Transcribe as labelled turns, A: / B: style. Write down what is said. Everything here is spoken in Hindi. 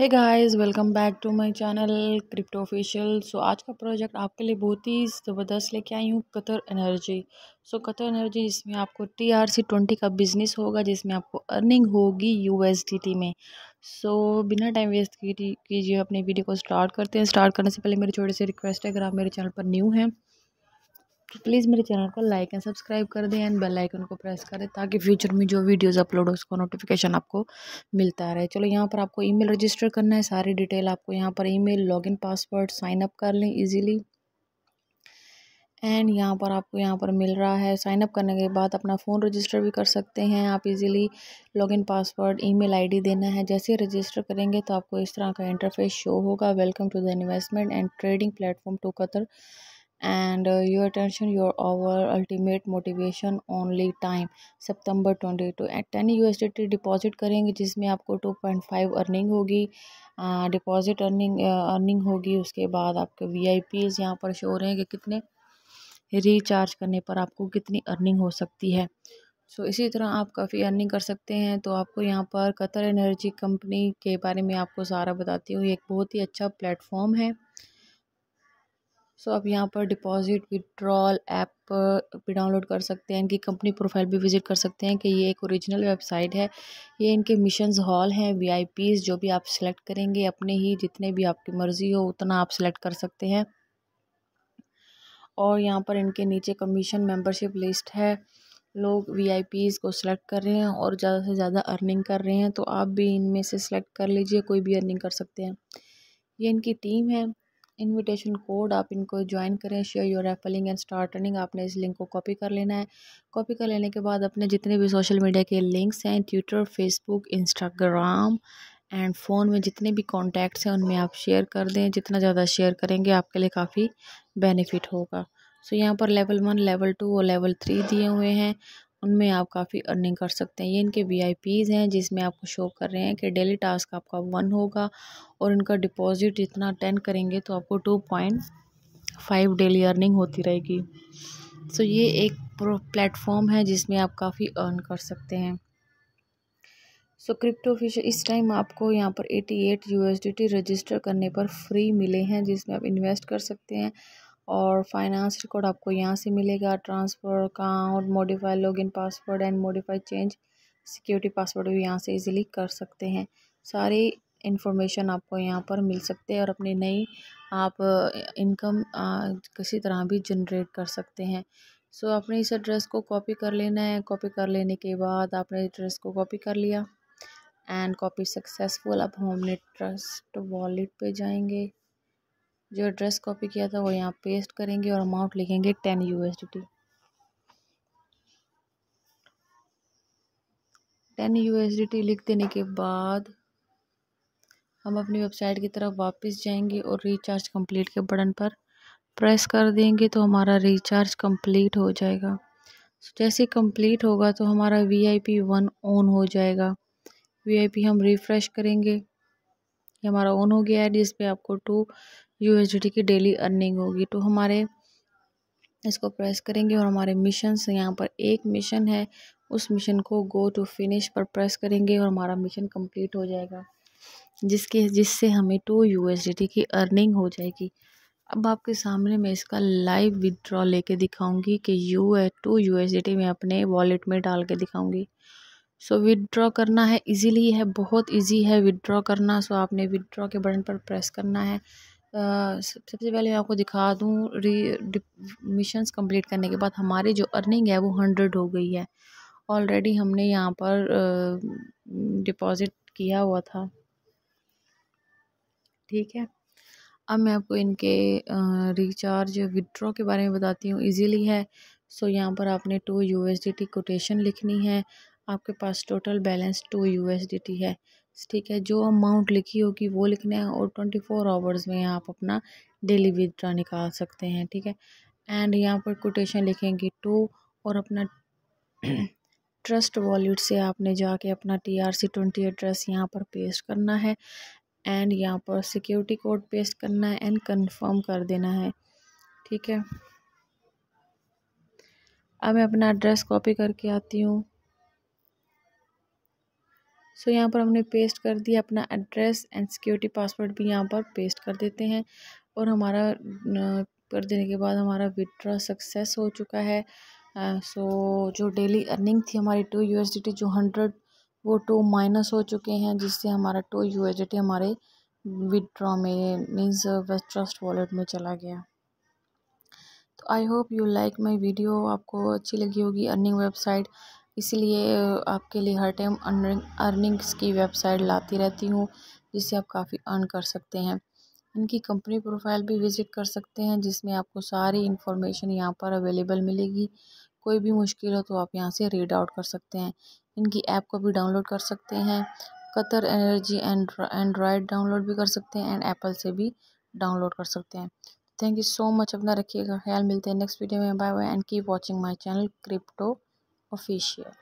A: है guys welcome back to my channel crypto official so आज का प्रोजेक्ट आपके लिए बहुत ही ज़बरदस्त लेके आई हूँ Qatar energy so Qatar energy इसमें आपको टी आर सी ट्वेंटी का बिजनेस होगा जिसमें आपको अर्निंग होगी यू एस डी टी में सो so, बिना टाइम वेस्ट कीजिए अपने वीडियो को स्टार्ट करते हैं स्टार्ट करने से पहले मेरी छोटी सी रिक्वेस्ट है अगर आप मेरे चैनल पर न्यू हैं तो प्लीज़ मेरे चैनल को लाइक एंड सब्सक्राइब कर दें एंड बेल आइकन को प्रेस करें ताकि फ्यूचर में जो वीडियोस अपलोड हो उसका नोटिफिकेशन आपको मिलता रहे चलो यहाँ पर आपको ईमेल रजिस्टर करना है सारी डिटेल आपको यहाँ पर email login password sign up कर लें इजीली एंड यहाँ पर आपको यहाँ पर मिल रहा है साइन अप करने के बाद अपना फ़ोन रजिस्टर भी कर सकते हैं आप easily login password email ID देना है जैसे रजिस्टर करेंगे तो आपको इस तरह का इंटरफेस शो होगा welcome to the investment and trading platform to Qatar and uh, your attention your our ultimate motivation only time सितंबर 22 एट टेन टी डिपॉजिट करेंगे जिसमें आपको टू पॉइंट फाइव अर्निंग होगी डिपॉजिट अर्निंग अर्निंग होगी उसके बाद आपके वी आई पीज यहाँ पर शो रहे हैं कि कितने रिचार्ज करने पर आपको कितनी अर्निंग हो सकती है सो so, इसी तरह आप काफ़ी अर्निंग कर सकते हैं तो आपको यहाँ पर कतर एनर्जी कंपनी के बारे में आपको सारा बताती हूँ ये एक बहुत ही अच्छा प्लेटफॉर्म है सो आप यहाँ पर डिपॉजिट विड्रॉल ऐप भी डाउनलोड कर सकते हैं इनकी कंपनी प्रोफाइल भी विजिट कर सकते हैं कि ये एक ओरिजिनल वेबसाइट है ये इनके मिशन हॉल हैं वीआईपीस जो भी आप सिलेक्ट करेंगे अपने ही जितने भी आपकी मर्ज़ी हो उतना आप सिलेक्ट कर सकते हैं और यहाँ पर इनके नीचे कमीशन मेंबरशिप लिस्ट है लोग वीआईपीज को सिलेक्ट कर रहे हैं और ज़्यादा से ज़्यादा अर्निंग कर रहे हैं तो आप भी इनमें से सिलेक्ट कर लीजिए कोई भी अर्निंग कर सकते हैं ये इनकी टीम है इनविटेशन कोड आप इनको ज्वाइन करें शेयर योर एफलिंग एंड स्टार्ट रनिंग आपने इस लिंक को कॉपी कर लेना है कॉपी कर लेने के बाद अपने जितने भी सोशल मीडिया के लिंक्स हैं Twitter Facebook Instagram and phone में जितने भी कॉन्टैक्ट्स हैं उनमें आप शेयर कर दें जितना ज़्यादा शेयर करेंगे आपके लिए काफ़ी बेनिफिट होगा सो so, यहाँ पर लेवल वन लेवल टू और लेवल थ्री दिए हुए हैं उनमें आप काफ़ी अर्निंग कर सकते हैं ये इनके वी हैं जिसमें आपको शो कर रहे हैं कि डेली टास्क आपका वन होगा और इनका डिपॉजिट जितना टेन करेंगे तो आपको two point five daily earning होती रहेगी सो ये एक प्लेटफॉर्म है जिसमें आप काफ़ी अर्न कर सकते हैं सो क्रिप्टो फिश इस टाइम आपको यहाँ पर एटी एट यू रजिस्टर करने पर फ्री मिले हैं जिसमें आप इन्वेस्ट कर सकते हैं और फाइनेंस रिकॉर्ड आपको यहाँ से मिलेगा transfer account modify login password and modify change security password भी यहाँ से इजीली कर सकते हैं सारी इन्फॉर्मेशन आपको यहाँ पर मिल सकते हैं और अपनी नई आप इनकम किसी तरह भी जनरेट कर सकते हैं सो so, आपने इस एड्रेस को कॉपी कर लेना है कॉपी कर लेने के बाद आपने एड्रेस को कॉपी कर लिया एंड कॉपी सक्सेसफुल अब अपने ट्रस्ट वॉलेट पे जाएंगे जो एड्रेस कॉपी किया था वो यहाँ पेस्ट करेंगे और अमाउंट लिखेंगे ten U ten U S D T लिख देने के बाद हम अपनी वेबसाइट की तरफ वापस जाएंगे और रिचार्ज कंप्लीट के बटन पर प्रेस कर देंगे तो हमारा रिचार्ज कंप्लीट हो जाएगा जैसे कंप्लीट होगा तो हमारा V I P one on हो जाएगा वी आई पी हम रिफ़्रेश करेंगे ये हमारा ऑन हो गया है जिस पे आपको टू यू की डेली अर्निंग होगी तो हमारे इसको प्रेस करेंगे और हमारे मिशन से यहाँ पर एक मिशन है उस मिशन को गो टू फिनिश पर प्रेस करेंगे और हमारा मिशन कंप्लीट हो जाएगा जिसके जिससे हमें टू यू की अर्निंग हो जाएगी अब आपके सामने मैं इसका लाइव विदड्रॉ लेके दिखाऊंगी कि यू है टू यू मैं अपने वॉलेट में डाल के दिखाऊंगी सो so, विदड्रॉ करना है इजीली है बहुत इजी है विदड्रॉ करना सो so, आपने विदड्रॉ के बटन पर प्रेस करना है सबसे पहले मैं आपको दिखा दूँ री मिशन्स कम्प्लीट करने के बाद हमारी जो अर्निंग है वो हंड्रेड हो गई है ऑलरेडी हमने यहाँ पर डिपॉज़िट किया हुआ था ठीक है अब मैं आपको इनके रिचार्ज विड्रॉ के बारे में बताती हूँ इजीली है सो यहाँ पर आपने two U S D T quotation लिखनी है आपके पास टोटल बैलेंस टू यू है ठीक है जो अमाउंट लिखी होगी वो लिखना है और ट्वेंटी फोर आवर्स में आप अपना डेली विदड्रा निकाल सकते हैं ठीक है एंड यहाँ पर कोटेशन लिखेंगे टू और अपना ट्रस्ट वॉलेट से आपने जाके अपना T R C twenty address यहाँ पर पेस्ट करना है एंड यहाँ पर सिक्योरिटी कोड पेस्ट करना है एंड कंफर्म कर देना है ठीक है अब मैं अपना एड्रेस कॉपी करके आती हूँ सो यहाँ पर हमने पेस्ट कर दिया अपना एड्रेस एंड सिक्योरिटी पासवर्ड भी यहाँ पर पेस्ट कर देते हैं और हमारा कर देने के बाद हमारा विड्रा सक्सेस हो चुका है सो जो डेली अर्निंग थी हमारी टू यू जो हंड्रेड वो टू माइनस हो चुके हैं जिससे हमारा टू यू हमारे विड्रॉ में मीन्स वेस्ट ट्रस्ट वॉलेट में चला गया तो I hope you like my video आपको अच्छी लगी होगी अर्निंग वेबसाइट इसलिए आपके लिए हर टाइम अर्निंग अर्निंग्स की वेबसाइट लाती रहती हूँ जिससे आप काफ़ी अर्न कर सकते हैं इनकी कंपनी प्रोफाइल भी विज़िट कर सकते हैं जिसमें आपको सारी इन्फॉर्मेशन यहाँ पर अवेलेबल मिलेगी कोई भी मुश्किल हो तो आप यहाँ से रीड आउट कर सकते हैं इनकी ऐप को भी डाउनलोड कर सकते हैं कतर एनर्जी एंड्रॉयड डाउनलोड भी कर सकते हैं एंड एप्पल से भी डाउनलोड कर सकते हैं थैंक यू सो मच अपना रखिएगा ख्याल मिलते हैं नेक्स्ट वीडियो में bye bye and keep watching my channel crypto official